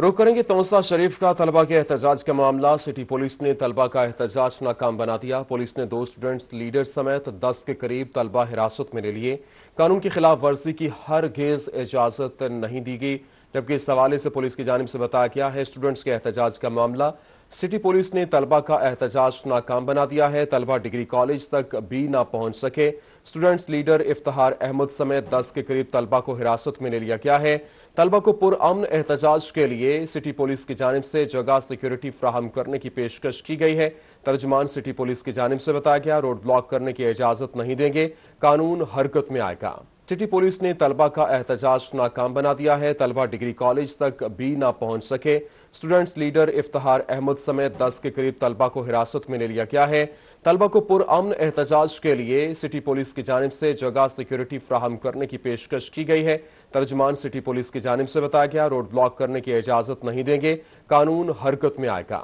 रुख करेंगे तौसला शरीफ का तलबा के एहतजाज का मामला सिटी पुलिस ने तलबा का एहतजाज नाकाम बना दिया पुलिस ने दो स्टूडेंट्स लीडर समेत दस के करीब तलबा हिरासत में ले लिए कानून की खिलाफ वर्जी की हर गेज इजाजत नहीं दी गई जबकि इस हवाले से पुलिस की जानब से बताया गया है स्टूडेंट्स के एहतजाज का मामला सिटी पुलिस ने तलबा का एहतजाज नाकाम बना दिया है तलबा डिग्री कॉलेज तक भी ना पहुंच सके स्टूडेंट्स लीडर इफ्तार अहमद समेत दस के करीब तलबा को हिरासत में ले लिया गया है तलबा को पुरअमन एहतजाज के लिए सिटी पुलिस की जानब से जगह सिक्योरिटी फ्राहम करने की पेशकश की गई है तर्जमान सिटी पुलिस की जानब से बताया गया रोड ब्लॉक करने की इजाजत नहीं देंगे कानून हरकत में आएगा सिटी पुलिस ने तलबा का एहतजाज नाकाम बना दिया है तलबा डिग्री कॉलेज तक भी ना पहुंच सके स्टूडेंट्स लीडर इफ्तार अहमद समेत 10 के करीब तलबा को हिरासत में ले लिया गया है तलबा को पुरअमन एहतजाज के लिए सिटी पुलिस की जानब से जगह सिक्योरिटी फ्राहम करने की पेशकश की गई है तर्जमान सिटी पुलिस की जानब से बताया गया रोड ब्लॉक करने की इजाजत नहीं देंगे कानून हरकत में आएगा